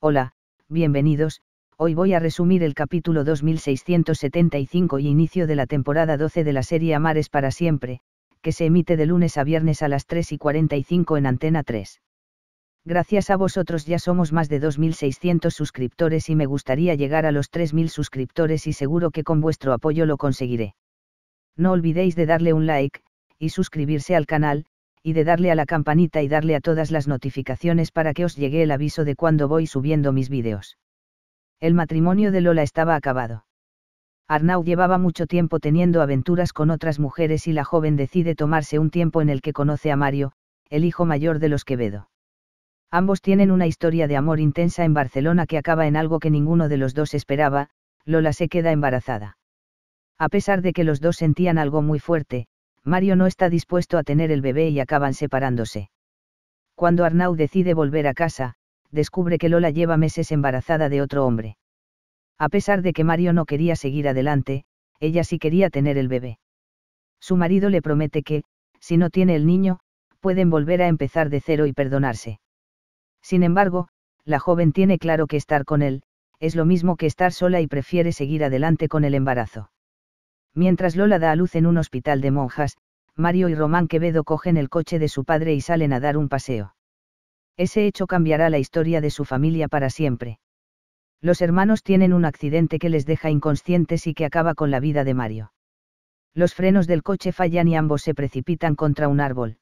Hola, bienvenidos, hoy voy a resumir el capítulo 2675 y inicio de la temporada 12 de la serie Amares para siempre, que se emite de lunes a viernes a las 3 y 45 en Antena 3. Gracias a vosotros ya somos más de 2.600 suscriptores y me gustaría llegar a los 3.000 suscriptores y seguro que con vuestro apoyo lo conseguiré. No olvidéis de darle un like, y suscribirse al canal, y de darle a la campanita y darle a todas las notificaciones para que os llegue el aviso de cuando voy subiendo mis vídeos. El matrimonio de Lola estaba acabado. Arnau llevaba mucho tiempo teniendo aventuras con otras mujeres y la joven decide tomarse un tiempo en el que conoce a Mario, el hijo mayor de los Quevedo. Ambos tienen una historia de amor intensa en Barcelona que acaba en algo que ninguno de los dos esperaba, Lola se queda embarazada. A pesar de que los dos sentían algo muy fuerte, Mario no está dispuesto a tener el bebé y acaban separándose. Cuando Arnau decide volver a casa, descubre que Lola lleva meses embarazada de otro hombre. A pesar de que Mario no quería seguir adelante, ella sí quería tener el bebé. Su marido le promete que, si no tiene el niño, pueden volver a empezar de cero y perdonarse. Sin embargo, la joven tiene claro que estar con él, es lo mismo que estar sola y prefiere seguir adelante con el embarazo. Mientras Lola da a luz en un hospital de monjas, Mario y Román Quevedo cogen el coche de su padre y salen a dar un paseo. Ese hecho cambiará la historia de su familia para siempre. Los hermanos tienen un accidente que les deja inconscientes y que acaba con la vida de Mario. Los frenos del coche fallan y ambos se precipitan contra un árbol.